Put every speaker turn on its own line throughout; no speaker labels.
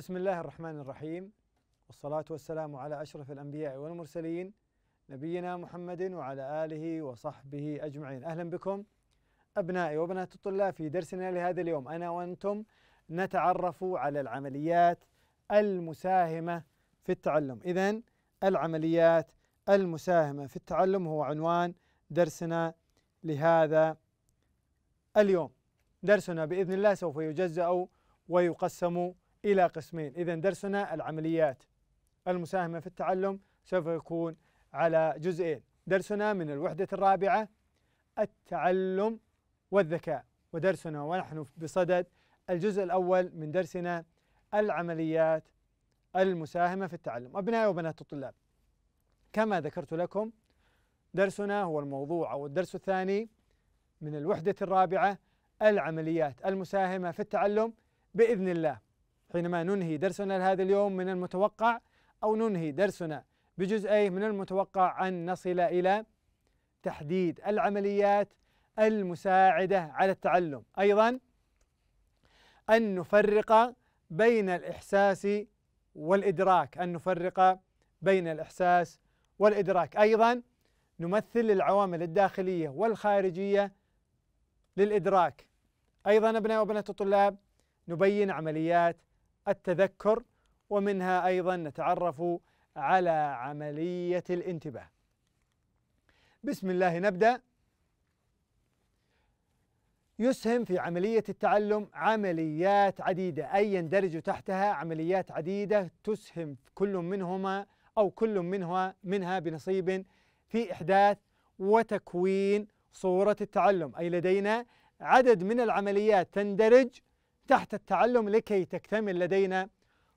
بسم الله الرحمن الرحيم والصلاة والسلام على أشرف الأنبياء والمرسلين نبينا محمد وعلى آله وصحبه أجمعين أهلا بكم أبنائي وبنات الطلاب في درسنا لهذا اليوم أنا وأنتم نتعرف على العمليات المساهمة في التعلم إذا العمليات المساهمة في التعلم هو عنوان درسنا لهذا اليوم درسنا بإذن الله سوف يجزأ ويقسم إلى قسمين إذا درسنا العمليات المساهمة في التعلم سوف يكون على جزئين درسنا من الوحدة الرابعة التعلم والذكاء ودرسنا ونحن بصدد الجزء الأول من درسنا العمليات المساهمة في التعلم أبنائي وبنات الطلاب كما ذكرت لكم درسنا هو الموضوع أو الدرس الثاني من الوحدة الرابعة العمليات المساهمة في التعلم بإذن الله حينما ننهي درسنا لهذا اليوم من المتوقع أو ننهي درسنا بجزئيه من المتوقع أن نصل إلى تحديد العمليات المساعدة على التعلم أيضا أن نفرق بين الإحساس والإدراك أن نفرق بين الإحساس والإدراك أيضا نمثل العوامل الداخلية والخارجية للإدراك أيضا أبناء وبنات الطلاب نبين عمليات التذكر ومنها أيضا نتعرف على عملية الانتباه بسم الله نبدأ يسهم في عملية التعلم عمليات عديدة أي يندرج تحتها عمليات عديدة تسهم كل منهما أو كل منها منها بنصيب في إحداث وتكوين صورة التعلم أي لدينا عدد من العمليات تندرج تحت التعلم لكي تكتمل لدينا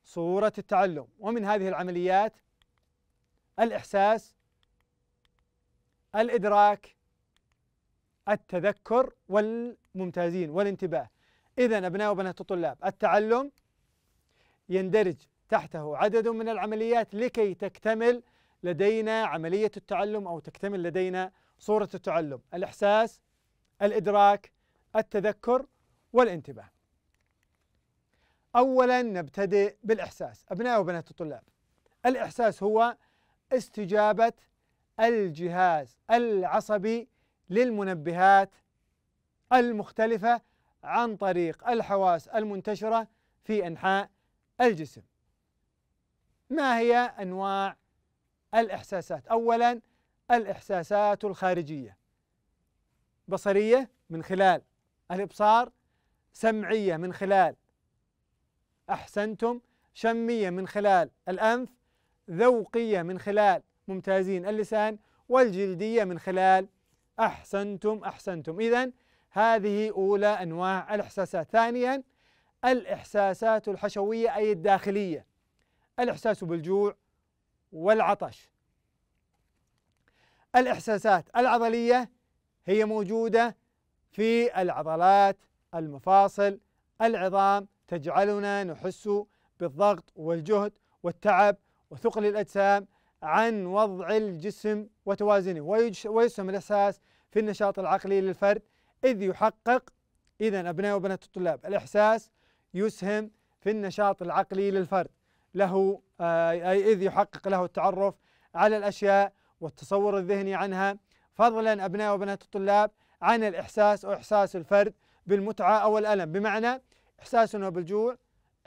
صورة التعلم ومن هذه العمليات الإحساس الإدراك التذكر والممتازين والانتباه إذا أبناء وبنات الطلاب التعلم يندرج تحته عدد من العمليات لكي تكتمل لدينا عملية التعلم أو تكتمل لدينا صورة التعلم الإحساس الإدراك التذكر والانتباه أولا نبتدئ بالإحساس أبناء وبنات الطلاب الإحساس هو استجابة الجهاز العصبي للمنبهات المختلفة عن طريق الحواس المنتشرة في أنحاء الجسم ما هي أنواع الإحساسات أولا الإحساسات الخارجية بصرية من خلال الإبصار سمعية من خلال أحسنتم شمية من خلال الأنف ذوقية من خلال ممتازين اللسان والجلدية من خلال أحسنتم أحسنتم إذا هذه أولى أنواع الإحساسات ثانيا الإحساسات الحشوية أي الداخلية الإحساس بالجوع والعطش الإحساسات العضلية هي موجودة في العضلات المفاصل العظام تجعلنا نحس بالضغط والجهد والتعب وثقل الأجسام عن وضع الجسم وتوازنه ويسهم الإحساس في النشاط العقلي للفرد إذ يحقق إذا أبناء وبنات الطلاب الإحساس يسهم في النشاط العقلي للفرد له آه، أي إذ يحقق له التعرف على الأشياء والتصور الذهني عنها فضلا أبناء وبنات الطلاب عن الإحساس أو إحساس الفرد بالمتعة أو الألم بمعنى إحساسنا بالجوع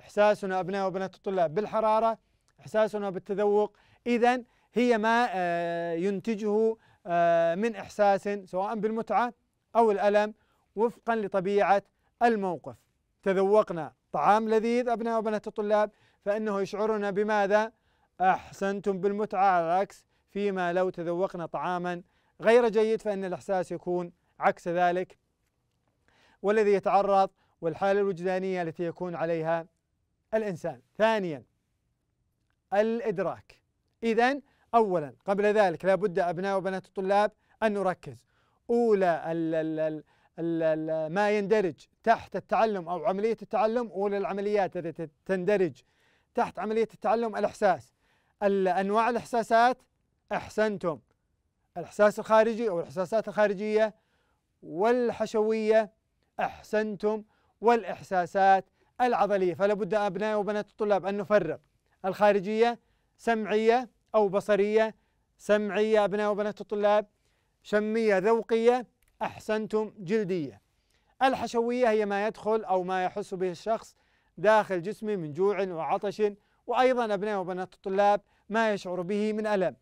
إحساسنا أبناء وبنات الطلاب بالحرارة إحساسنا بالتذوق إذا هي ما آه، ينتجه آه، من إحساس سواء بالمتعة أو الألم وفقا لطبيعة الموقف تذوقنا طعام لذيذ أبناء وبنات الطلاب فإنه يشعرنا بماذا؟ أحسنتم بالمتعة على العكس فيما لو تذوقنا طعاما غير جيد فإن الإحساس يكون عكس ذلك والذي يتعرض والحالة الوجدانية التي يكون عليها الإنسان ثانيا الإدراك إذا أولا قبل ذلك لابد أبناء وبنات الطلاب أن نركز أولى الـ الـ الـ ما يندرج تحت التعلم أو عملية التعلم أولى العمليات التي تندرج تحت عملية التعلم الإحساس أنواع الإحساسات أحسنتم الإحساس الخارجي أو الإحساسات الخارجية والحشوية أحسنتم والإحساسات العضلية فلا بد أبناء وبنات الطلاب أن نفرق الخارجية سمعية أو بصرية سمعية أبناء وبنات الطلاب شمية ذوقية أحسنتم جلدية الحشوية هي ما يدخل أو ما يحس به الشخص داخل جسمه من جوع وعطش وأيضا أبناء وبنات الطلاب ما يشعر به من ألم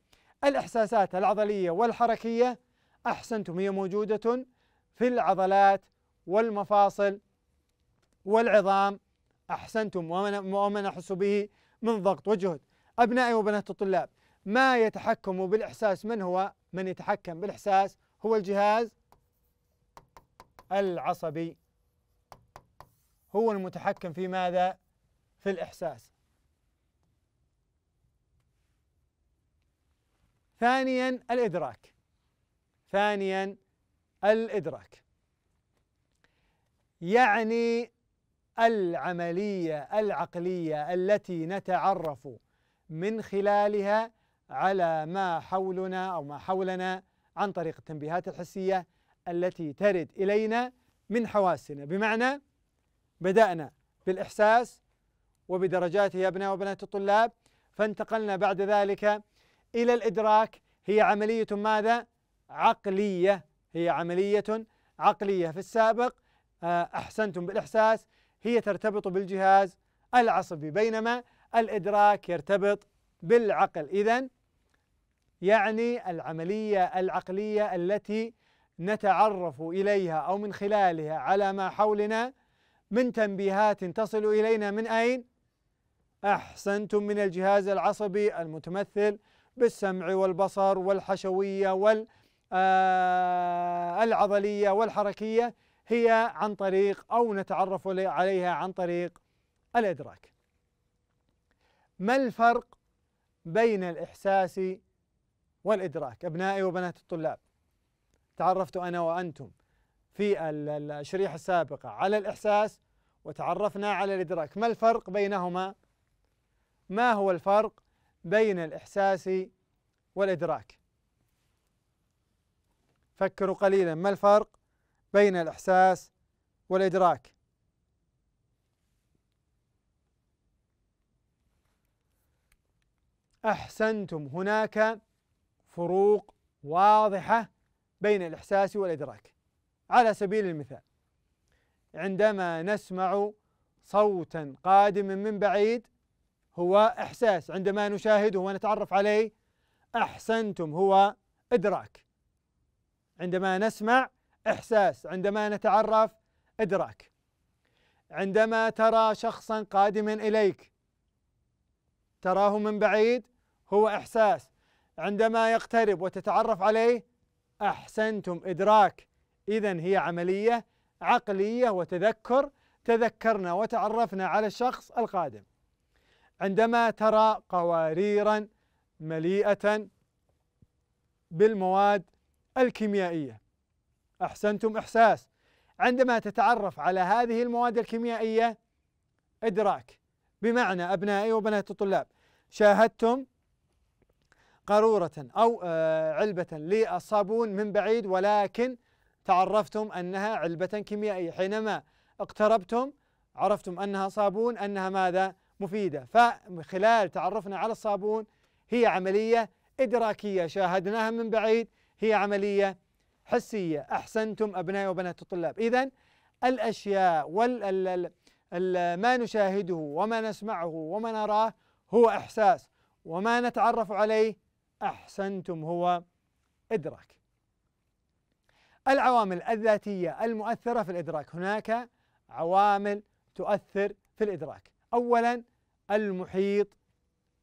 الإحساسات العضلية والحركية أحسنتم هي موجودة في العضلات والمفاصل والعظام أحسنتم وما نحس به من ضغط وجهد أبنائي وبنات الطلاب ما يتحكم بالإحساس من هو من يتحكم بالإحساس هو الجهاز العصبي هو المتحكم في ماذا في الإحساس ثانيا الإدراك ثانيا الإدراك يعني العمليه العقليه التي نتعرف من خلالها على ما حولنا او ما حولنا عن طريق التنبيهات الحسيه التي ترد الينا من حواسنا بمعنى بدانا بالاحساس وبدرجاته يا ابناء وبنات الطلاب فانتقلنا بعد ذلك الى الادراك هي عمليه ماذا؟ عقليه هي عمليه عقليه في السابق آه، احسنتم بالاحساس هي ترتبط بالجهاز العصبي بينما الإدراك يرتبط بالعقل إذا يعني العملية العقلية التي نتعرف إليها أو من خلالها على ما حولنا من تنبيهات تصل إلينا من أين؟ أحسنتم من الجهاز العصبي المتمثل بالسمع والبصر والحشوية والعضلية آه، والحركية هي عن طريق أو نتعرف عليها عن طريق الإدراك ما الفرق بين الإحساس والإدراك أبنائي وبنات الطلاب تعرفت أنا وأنتم في الشريحة السابقة على الإحساس وتعرفنا على الإدراك ما الفرق بينهما ما هو الفرق بين الإحساس والإدراك فكروا قليلا ما الفرق بين الإحساس والإدراك أحسنتم هناك فروق واضحة بين الإحساس والإدراك على سبيل المثال عندما نسمع صوتا قادما من بعيد هو إحساس عندما نشاهده ونتعرف عليه أحسنتم هو إدراك عندما نسمع إحساس عندما نتعرف إدراك عندما ترى شخصا قادما إليك تراه من بعيد هو إحساس عندما يقترب وتتعرف عليه أحسنتم إدراك إذا هي عملية عقلية وتذكر تذكرنا وتعرفنا على الشخص القادم عندما ترى قواريرا مليئة بالمواد الكيميائية أحسنتم إحساس عندما تتعرف على هذه المواد الكيميائية إدراك بمعنى أبنائي وبنات الطلاب شاهدتم قارورة أو آه، علبة للصابون من بعيد ولكن تعرفتم أنها علبة كيميائية حينما اقتربتم عرفتم أنها صابون أنها ماذا مفيدة فخلال تعرفنا على الصابون هي عملية إدراكية شاهدناها من بعيد هي عملية حسية أحسنتم أبنائي وبنات الطلاب إذا الأشياء وال ما نشاهده وما نسمعه وما نراه هو إحساس وما نتعرف عليه أحسنتم هو إدراك العوامل الذاتية المؤثرة في الإدراك هناك عوامل تؤثر في الإدراك أولا المحيط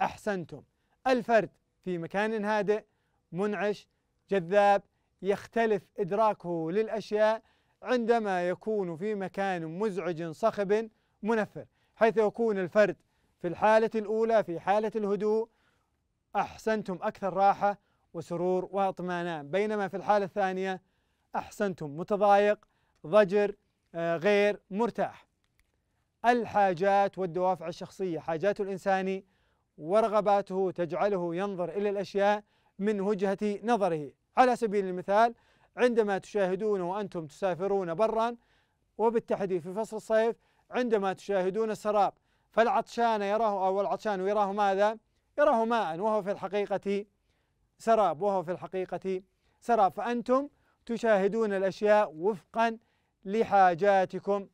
أحسنتم الفرد في مكان هادئ منعش جذاب يختلف إدراكه للأشياء عندما يكون في مكان مزعج صخب منفر حيث يكون الفرد في الحالة الأولى في حالة الهدوء أحسنتم أكثر راحة وسرور واطمئنان بينما في الحالة الثانية أحسنتم متضايق ضجر آه، غير مرتاح الحاجات والدوافع الشخصية حاجات الإنسان ورغباته تجعله ينظر إلى الأشياء من وجهة نظره على سبيل المثال عندما تشاهدون وأنتم تسافرون برا وبالتحديد في فصل الصيف عندما تشاهدون السراب فالعطشان يراه أو العطشان يراه ماذا؟ يراه ماء وهو في الحقيقة سراب وهو في الحقيقة سراب فأنتم تشاهدون الأشياء وفقا لحاجاتكم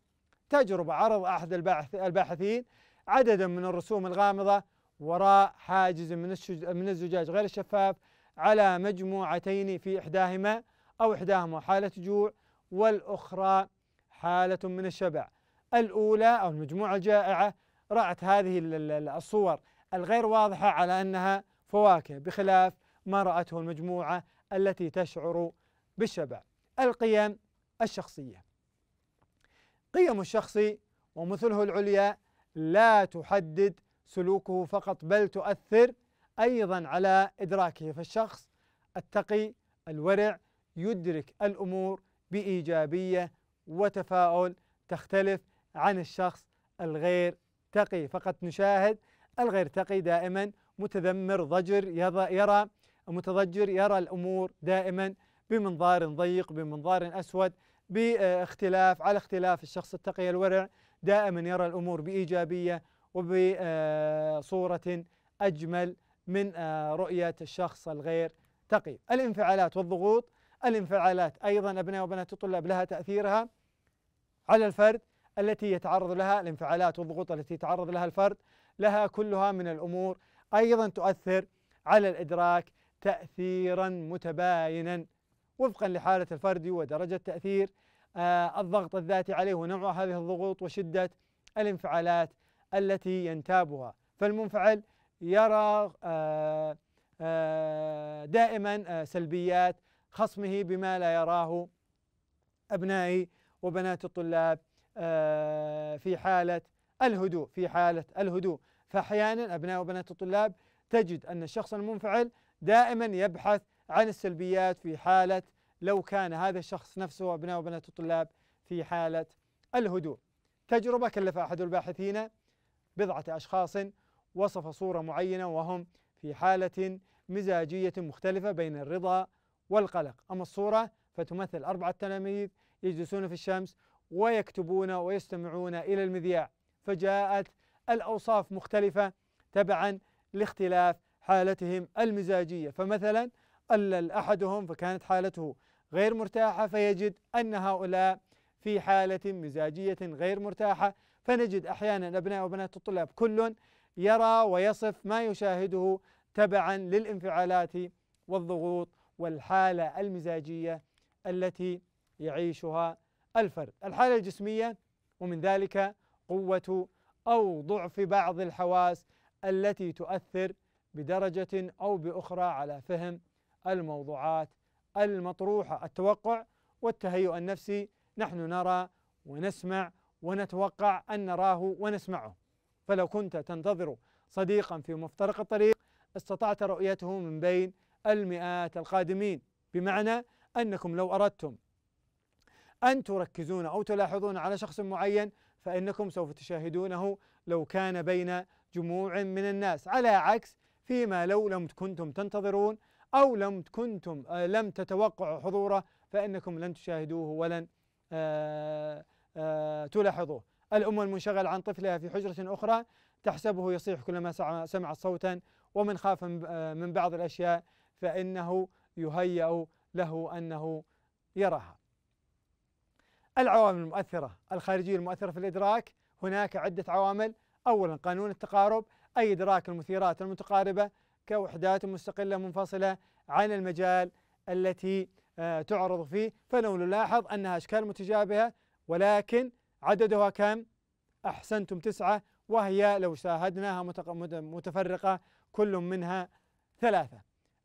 تجربة عرض أحد الباحث الباحثين عددا من الرسوم الغامضة وراء حاجز من الزجاج غير الشفاف على مجموعتين في إحداهما أو إحداهما حالة جوع والأخرى حالة من الشبع الأولى أو المجموعة الجائعة رأت هذه الصور الغير واضحة على أنها فواكه بخلاف ما رأته المجموعة التي تشعر بالشبع القيم الشخصية قيم الشخص ومثله العليا لا تحدد سلوكه فقط بل تؤثر أيضا على إدراكه فالشخص التقي الورع يدرك الأمور بإيجابية وتفاؤل تختلف عن الشخص الغير تقي فقد نشاهد الغير تقي دائما متذمر ضجر يرى متضجر يرى الأمور دائما بمنظار ضيق بمنظار أسود باختلاف على اختلاف الشخص التقي الورع دائما يرى الأمور بإيجابية وبصورة آه، أجمل من آه، رؤية الشخص الغير تقي الانفعالات والضغوط الانفعالات أيضا أبناء وبنات الطلاب لها تأثيرها على الفرد التي يتعرض لها الانفعالات والضغوط التي يتعرض لها الفرد لها كلها من الأمور أيضا تؤثر على الإدراك تأثيرا متباينا وفقا لحالة الفرد ودرجة تأثير آه، الضغط الذاتي عليه ونوع هذه الضغوط وشدة الانفعالات التي ينتابها فالمنفعل يرى آه، آه، دائما آه، سلبيات خصمه بما لا يراه أبنائي وبنات الطلاب في حالة الهدوء في حالة الهدوء فأحيانا أبناء وبنات الطلاب تجد أن الشخص المنفعل دائما يبحث عن السلبيات في حالة لو كان هذا الشخص نفسه أبناء وبنات الطلاب في حالة الهدوء تجربة كلف أحد الباحثين بضعة أشخاص وصف صورة معينة وهم في حالة مزاجية مختلفة بين الرضا والقلق أما الصورة فتمثل أربعة تلاميذ يجلسون في الشمس ويكتبون ويستمعون إلى المذياع فجاءت الأوصاف مختلفة تبعا لاختلاف حالتهم المزاجية فمثلا ألل أحدهم فكانت حالته غير مرتاحة فيجد أن هؤلاء في حالة مزاجية غير مرتاحة فنجد أحيانا أبناء وبنات الطلاب كل يرى ويصف ما يشاهده تبعا للانفعالات والضغوط والحاله المزاجيه التي يعيشها الفرد الحاله الجسميه ومن ذلك قوه او ضعف بعض الحواس التي تؤثر بدرجه او باخرى على فهم الموضوعات المطروحه التوقع والتهيؤ النفسي نحن نرى ونسمع ونتوقع ان نراه ونسمعه فلو كنت تنتظر صديقا في مفترق الطريق استطعت رؤيته من بين المئات القادمين بمعنى أنكم لو أردتم أن تركزون أو تلاحظون على شخص معين فإنكم سوف تشاهدونه لو كان بين جموع من الناس على عكس فيما لو لم كنتم تنتظرون أو لم كنتم آه، لم تتوقعوا حضوره فإنكم لن تشاهدوه ولن آه، آه، تلاحظوه الأم المنشغل عن طفلها في حجرة أخرى تحسبه يصيح كلما سمع صوتا ومن خاف من بعض الأشياء فإنه يهيأ له أنه يراها العوامل المؤثرة الخارجية المؤثرة في الإدراك هناك عدة عوامل أولا قانون التقارب أي إدراك المثيرات المتقاربة كوحدات مستقلة منفصلة عن المجال التي آه، تعرض فيه فلو نلاحظ أنها أشكال متشابهة ولكن عددها كم؟ أحسنتم تسعة وهي لو شاهدناها متفرقة كل منها ثلاثة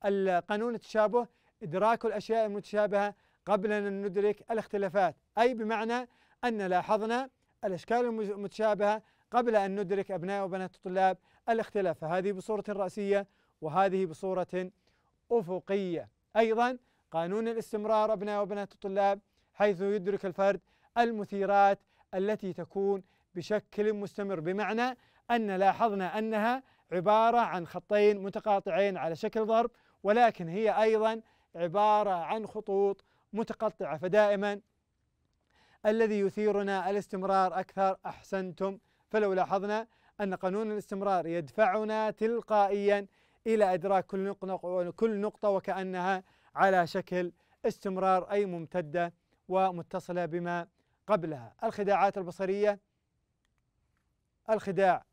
القانون التشابه إدراك الأشياء المتشابهة قبل أن ندرك الاختلافات أي بمعنى أن لاحظنا الأشكال المتشابهة قبل أن ندرك أبناء وبنات الطلاب الاختلاف فهذه بصورة رأسية وهذه بصورة أفقية أيضا قانون الاستمرار أبناء وبنات الطلاب حيث يدرك الفرد المثيرات التي تكون بشكل مستمر بمعنى أن لاحظنا أنها عبارة عن خطين متقاطعين على شكل ضرب ولكن هي أيضا عبارة عن خطوط متقطعة فدائما الذي يثيرنا الاستمرار أكثر أحسنتم فلو لاحظنا أن قانون الاستمرار يدفعنا تلقائيا إلى إدراك كل نقطة وكأنها على شكل استمرار أي ممتدة ومتصلة بما قبلها الخداعات البصرية الخداع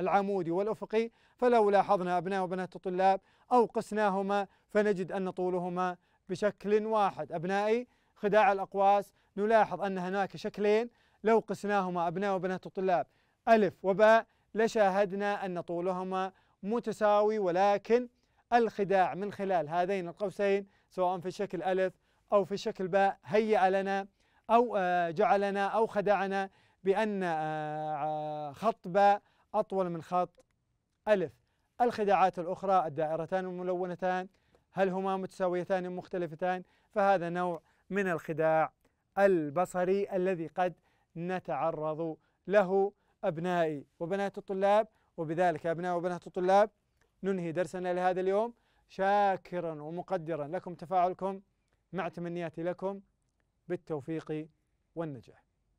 العمودي والأفقي فلو لاحظنا أبناء وبنات الطلاب أو قسناهما فنجد أن طولهما بشكل واحد أبنائي خداع الأقواس نلاحظ أن هناك شكلين لو قسناهما أبناء وبنات الطلاب ألف وباء لشاهدنا أن طولهما متساوي ولكن الخداع من خلال هذين القوسين سواء في الشكل ألف أو في الشكل باء هيأ لنا أو آه، جعلنا أو خدعنا بأن آه، آه، خط باء أطول من خط ألف الخداعات الأخرى الدائرتان الملونتان هل هما متساويتان مختلفتان فهذا نوع من الخداع البصري الذي قد نتعرض له أبنائي وبنات الطلاب وبذلك أبناء وبنات الطلاب ننهي درسنا لهذا اليوم شاكرا ومقدرا لكم تفاعلكم مع تمنياتي لكم بالتوفيق والنجاح